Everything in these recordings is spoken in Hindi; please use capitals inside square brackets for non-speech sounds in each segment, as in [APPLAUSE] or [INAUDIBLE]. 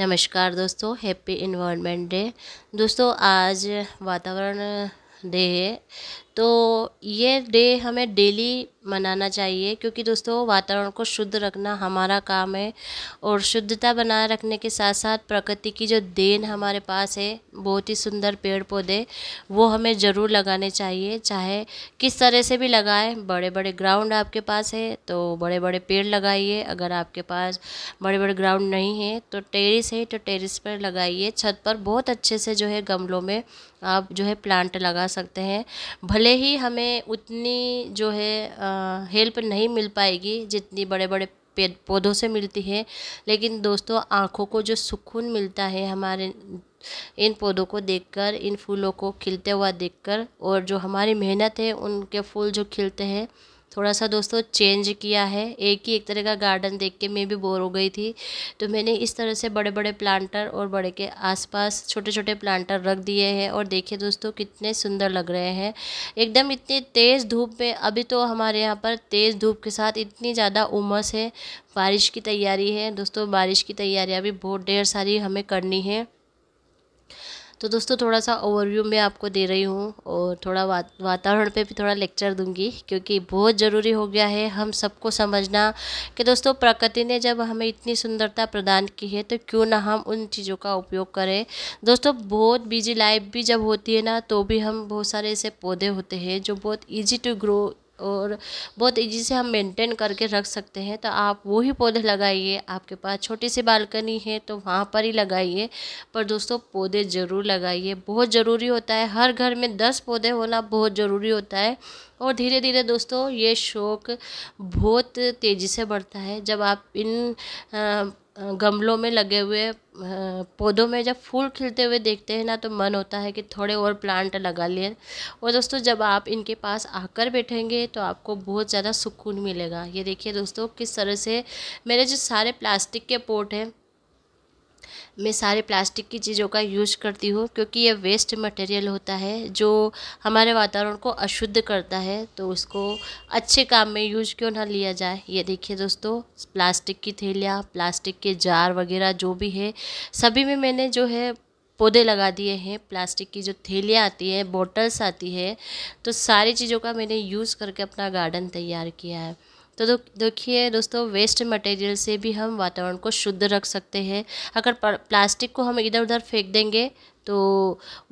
नमस्कार दोस्तों हैप्पी इन्वायरमेंट डे दोस्तों आज वातावरण डे है तो ये डे हमें डेली मनाना चाहिए क्योंकि दोस्तों वातावरण को शुद्ध रखना हमारा काम है और शुद्धता बनाए रखने के साथ साथ प्रकृति की जो देन हमारे पास है बहुत ही सुंदर पेड़ पौधे वो हमें ज़रूर लगाने चाहिए चाहे किस तरह से भी लगाएं बड़े बड़े ग्राउंड आपके पास है तो बड़े बड़े पेड़ लगाइए अगर आपके पास बड़े बड़े ग्राउंड नहीं है तो टेरिस है तो टेरिस पर लगाइए छत पर बहुत अच्छे से जो है गमलों में आप जो है प्लांट लगा सकते हैं भले भले ही हमें उतनी जो है हेल्प नहीं मिल पाएगी जितनी बड़े बड़े पेड़ पौधों से मिलती है लेकिन दोस्तों आँखों को जो सुकून मिलता है हमारे इन पौधों को देखकर इन फूलों को खिलते हुआ देखकर और जो हमारी मेहनत है उनके फूल जो खिलते हैं थोड़ा सा दोस्तों चेंज किया है एक ही एक तरह का गार्डन देख के मैं भी बोर हो गई थी तो मैंने इस तरह से बड़े बड़े प्लांटर और बड़े के आसपास छोटे छोटे प्लांटर रख दिए हैं और देखिए दोस्तों कितने सुंदर लग रहे हैं एकदम इतनी तेज़ धूप में अभी तो हमारे यहाँ पर तेज़ धूप के साथ इतनी ज़्यादा उमस है बारिश की तैयारी है दोस्तों बारिश की तैयारियाँ भी बहुत ढेर सारी हमें करनी है तो दोस्तों थोड़ा सा ओवरव्यू मैं आपको दे रही हूँ और थोड़ा वा, वातावरण पे भी थोड़ा लेक्चर दूंगी क्योंकि बहुत ज़रूरी हो गया है हम सबको समझना कि दोस्तों प्रकृति ने जब हमें इतनी सुंदरता प्रदान की है तो क्यों ना हम उन चीज़ों का उपयोग करें दोस्तों बहुत बिजी लाइफ भी जब होती है ना तो भी हम बहुत सारे ऐसे पौधे होते हैं जो बहुत ईजी टू ग्रो और बहुत ईजी से हम मेंटेन करके रख सकते हैं तो आप वो ही पौधे लगाइए आपके पास छोटी सी बालकनी है तो वहाँ पर ही लगाइए पर दोस्तों पौधे ज़रूर लगाइए बहुत ज़रूरी होता है हर घर में दस पौधे होना बहुत ज़रूरी होता है और धीरे धीरे दोस्तों ये शौक़ बहुत तेज़ी से बढ़ता है जब आप इन आ, गमलों में लगे हुए पौधों में जब फूल खिलते हुए देखते हैं ना तो मन होता है कि थोड़े और प्लांट लगा लिए और दोस्तों जब आप इनके पास आकर बैठेंगे तो आपको बहुत ज़्यादा सुकून मिलेगा ये देखिए दोस्तों किस तरह से मेरे जो सारे प्लास्टिक के पोट हैं मैं सारे प्लास्टिक की चीज़ों का यूज करती हूँ क्योंकि ये वेस्ट मटेरियल होता है जो हमारे वातावरण को अशुद्ध करता है तो उसको अच्छे काम में यूज क्यों ना लिया जाए ये देखिए दोस्तों प्लास्टिक की थैलियाँ प्लास्टिक के जार वगैरह जो भी है सभी में मैंने जो है पौधे लगा दिए हैं प्लास्टिक की जो थैलियाँ आती हैं बॉटल्स आती है तो सारी चीज़ों का मैंने यूज़ करके अपना गार्डन तैयार किया है तो देखिए दोस्तों वेस्ट मटेरियल से भी हम वातावरण को शुद्ध रख सकते हैं अगर प्लास्टिक को हम इधर उधर फेंक देंगे तो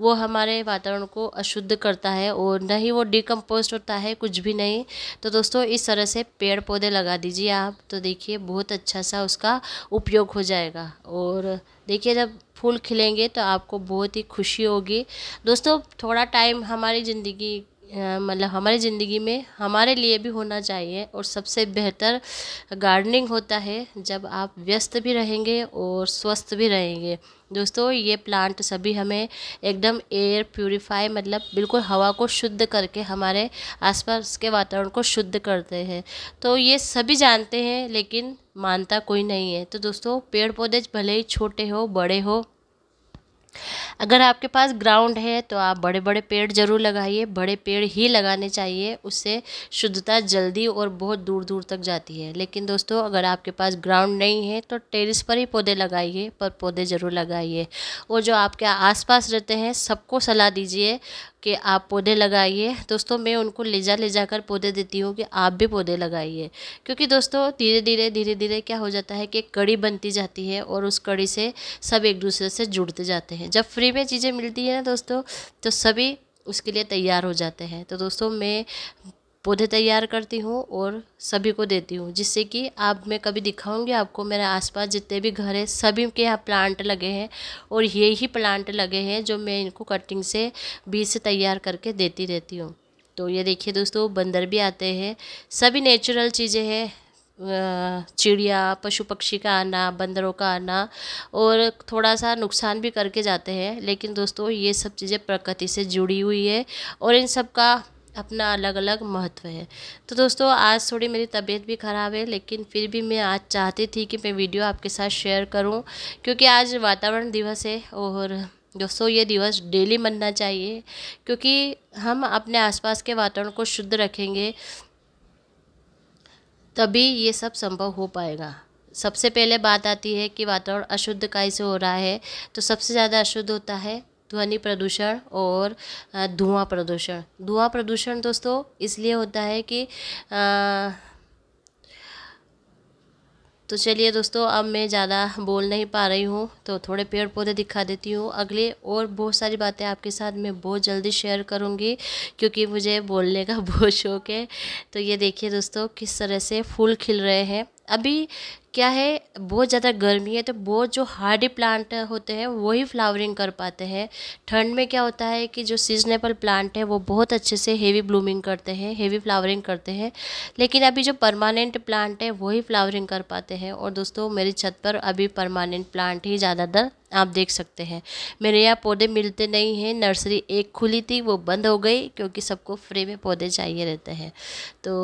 वो हमारे वातावरण को अशुद्ध करता है और न ही वो डिकम्पोस्ट होता है कुछ भी नहीं तो दोस्तों इस तरह से पेड़ पौधे लगा दीजिए आप तो देखिए बहुत अच्छा सा उसका उपयोग हो जाएगा और देखिए जब फूल खिलेंगे तो आपको बहुत ही खुशी होगी दोस्तों थोड़ा टाइम हमारी ज़िंदगी मतलब हमारी ज़िंदगी में हमारे लिए भी होना चाहिए और सबसे बेहतर गार्डनिंग होता है जब आप व्यस्त भी रहेंगे और स्वस्थ भी रहेंगे दोस्तों ये प्लांट सभी हमें एकदम एयर प्यूरीफाई मतलब बिल्कुल हवा को शुद्ध करके हमारे आसपास के वातावरण को शुद्ध करते हैं तो ये सभी जानते हैं लेकिन मानता कोई नहीं है तो दोस्तों पेड़ पौधे भले ही छोटे हो बड़े हो अगर आपके पास ग्राउंड है तो आप बड़े बड़े पेड़ ज़रूर लगाइए बड़े पेड़ ही लगाने चाहिए उससे शुद्धता जल्दी और बहुत दूर दूर तक जाती है लेकिन दोस्तों अगर आपके पास ग्राउंड नहीं है तो टेरिस पर ही पौधे लगाइए पर पौधे ज़रूर लगाइए और जो आपके आसपास रहते हैं सबको सलाह दीजिए कि आप पौधे लगाइए दोस्तों मैं उनको ले जा ले जाकर पौधे देती हूँ कि आप भी पौधे लगाइए क्योंकि दोस्तों धीरे धीरे धीरे धीरे क्या हो जाता है कि कड़ी बनती जाती है और उस कड़ी से सब एक दूसरे से जुड़ते जाते हैं हैं जब फ्री में चीज़ें मिलती है ना दोस्तों तो सभी उसके लिए तैयार हो जाते हैं तो दोस्तों मैं पौधे तैयार करती हूँ और सभी को देती हूँ जिससे कि आप मैं कभी दिखाऊंगी आपको मेरे आसपास जितने भी घर है सभी के यहाँ प्लांट लगे हैं और ये ही प्लांट लगे हैं जो मैं इनको कटिंग से बीज से तैयार करके देती रहती हूँ तो ये देखिए दोस्तों बंदर भी आते हैं सभी नेचुरल चीज़ें हैं चिड़िया पशु पक्षी का आना बंदरों का आना और थोड़ा सा नुकसान भी करके जाते हैं लेकिन दोस्तों ये सब चीज़ें प्रकृति से जुड़ी हुई है और इन सब का अपना अलग अलग महत्व है तो दोस्तों आज थोड़ी मेरी तबीयत भी ख़राब है लेकिन फिर भी मैं आज चाहती थी कि मैं वीडियो आपके साथ शेयर करूं क्योंकि आज वातावरण दिवस है और दोस्तों ये दिवस डेली मनना चाहिए क्योंकि हम अपने आसपास के वातावरण को शुद्ध रखेंगे तभी ये सब संभव हो पाएगा सबसे पहले बात आती है कि वातावरण अशुद्ध काय से हो रहा है तो सबसे ज़्यादा अशुद्ध होता है ध्वनि प्रदूषण और धुआं प्रदूषण धुआं प्रदूषण दोस्तों इसलिए होता है कि आ, तो चलिए दोस्तों अब मैं ज़्यादा बोल नहीं पा रही हूँ तो थोड़े पेड़ पौधे दिखा देती हूँ अगले और बहुत सारी बातें आपके साथ मैं बहुत जल्दी शेयर करूँगी क्योंकि मुझे बोलने का [LAUGHS] बहुत शौक है तो ये देखिए दोस्तों किस तरह से फूल खिल रहे हैं अभी क्या है बहुत ज़्यादा गर्मी है तो बहुत जो हार्डी प्लांट होते हैं वही फ्लावरिंग कर पाते हैं ठंड में क्या होता है कि जो सीजनेबल प्लांट है वो बहुत अच्छे से हेवी ब्लूमिंग करते हैं हेवी फ्लावरिंग करते हैं लेकिन अभी जो परमानेंट प्लांट है वही फ्लावरिंग कर पाते हैं और दोस्तों मेरी छत पर अभी परमानेंट प्लांट ही ज़्यादातर आप देख सकते हैं मेरे यहाँ पौधे मिलते नहीं हैं नर्सरी एक खुली थी वो बंद हो गई क्योंकि सबको फ्री में पौधे चाहिए रहते हैं तो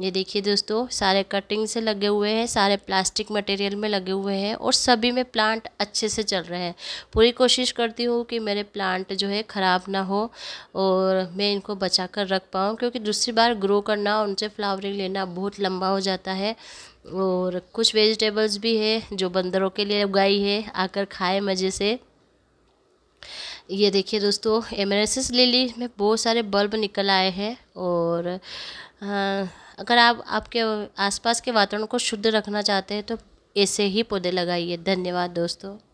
ये देखिए दोस्तों सारे कटिंग से लगे हुए हैं सारे प्लास्टिक मटेरियल में लगे हुए हैं और सभी में प्लांट अच्छे से चल रहे हैं पूरी कोशिश करती हूँ कि मेरे प्लांट जो है ख़राब ना हो और मैं इनको बचा कर रख पाऊँ क्योंकि दूसरी बार ग्रो करना उनसे फ्लावरिंग लेना बहुत लंबा हो जाता है और कुछ वेजिटेबल्स भी है जो बंदरों के लिए उगाई है आकर खाए मज़े से ये देखिए दोस्तों एमरसिस लिली में बहुत सारे बल्ब निकल आए हैं और अगर आप आपके आसपास के वातावरण को शुद्ध रखना चाहते हैं तो ऐसे ही पौधे लगाइए धन्यवाद दोस्तों